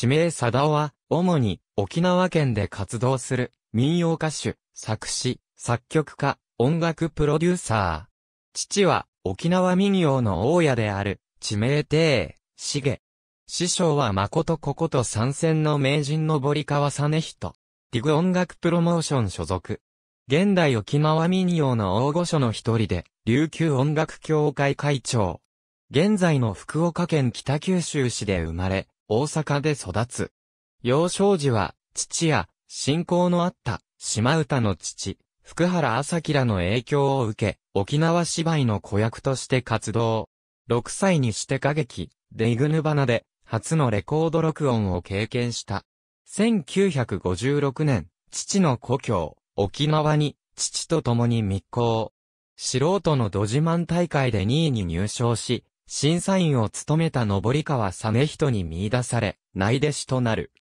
地名貞夫は、主に沖縄県で活動する民謡歌手、作詞、作曲家、音楽プロデューサー。父は沖縄民謡の大家である地名亭、しげ。師匠は誠ここと参戦の名人の堀川実人。ディグ音楽プロモーション所属。現代沖縄民謡の大御所の一人で、琉球音楽協会会長。現在の福岡県北九州市で生まれ、大阪で育つ。幼少時は、父や、信仰のあった、島唄の父、福原朝明の影響を受け、沖縄芝居の子役として活動。6歳にして歌劇、デイグヌバナで、初のレコード録音を経験した。1956年、父の故郷、沖縄に、父と共に密航。素人のド自慢大会で2位に入賞し、審査員を務めた登川実人に見出され、内弟子となる。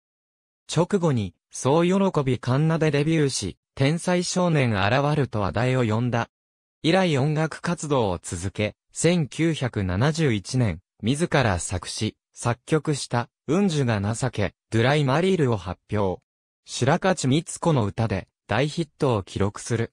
直後に、そう喜びカンナでデビューし、天才少年現ると話題を呼んだ。以来音楽活動を続け、1971年、自ら作詞、作曲した、じゅが情け、ドゥライマリールを発表。白勝光子の歌で、大ヒットを記録する。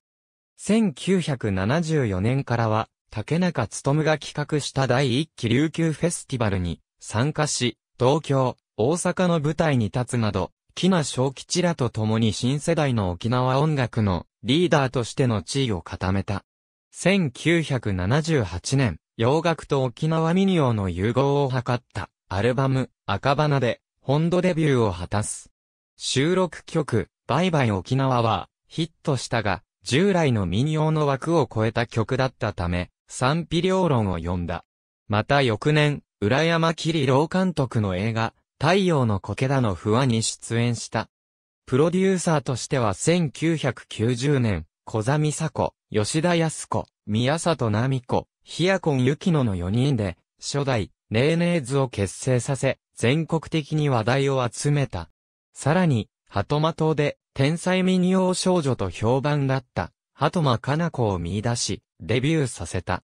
1974年からは、竹中むが企画した第一期琉球フェスティバルに参加し、東京、大阪の舞台に立つなど、木名正吉らと共に新世代の沖縄音楽のリーダーとしての地位を固めた。1978年、洋楽と沖縄民謡の融合を図ったアルバム赤花で本土デビューを果たす。収録曲バイバイ沖縄はヒットしたが従来の民謡の枠を超えた曲だったため賛否両論を読んだ。また翌年、浦山霧郎監督の映画、太陽の苔だの不安に出演した。プロデューサーとしては1990年、小座美佐子、吉田康子、宮里奈美子、ヒアコンユキノの4人で、初代、ネーネーズを結成させ、全国的に話題を集めた。さらに、ハトマ島で、天才ミニオ少女と評判だった、鳩間かな子を見出し、デビューさせた。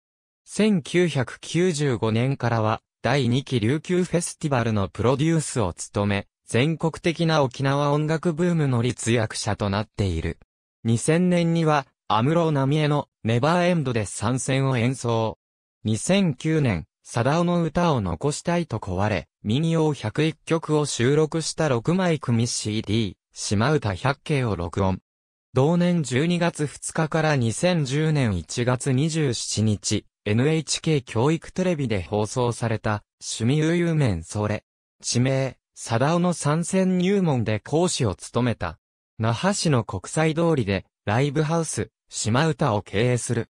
1995年からは、第2期琉球フェスティバルのプロデュースを務め、全国的な沖縄音楽ブームの立役者となっている。2000年には、安室奈美恵のネバーエンドで参戦を演奏。2009年、サダオの歌を残したいと壊れ、ミオー101曲を収録した6枚組 CD、島唄100景を録音。同年12月2日から2010年1月27日、NHK 教育テレビで放送された、趣味悠々面それ。地名、貞尾の参戦入門で講師を務めた。那覇市の国際通りで、ライブハウス、島唄を経営する。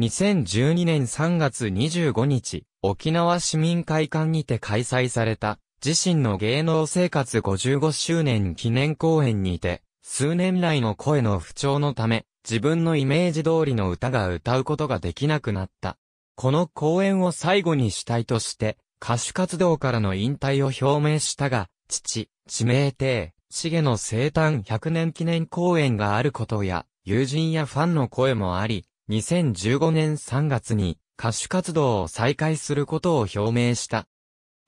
2012年3月25日、沖縄市民会館にて開催された、自身の芸能生活55周年記念公演にて、数年来の声の不調のため、自分のイメージ通りの歌が歌うことができなくなった。この公演を最後にしたいとして、歌手活動からの引退を表明したが、父、知名亭、茂の生誕100年記念公演があることや、友人やファンの声もあり、2015年3月に歌手活動を再開することを表明した。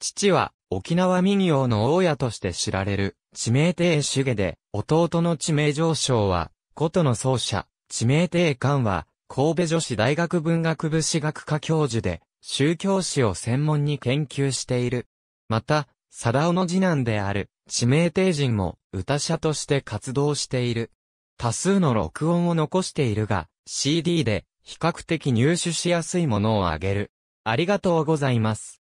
父は沖縄民謡の大家として知られる地名帝主下で、弟の地名上昇は、琴の奏者、地名帝官は、神戸女子大学文学部史学科教授で、宗教史を専門に研究している。また、貞夫の次男である、地名帝人も、歌者として活動している。多数の録音を残しているが、CD で、比較的入手しやすいものをあげる。ありがとうございます。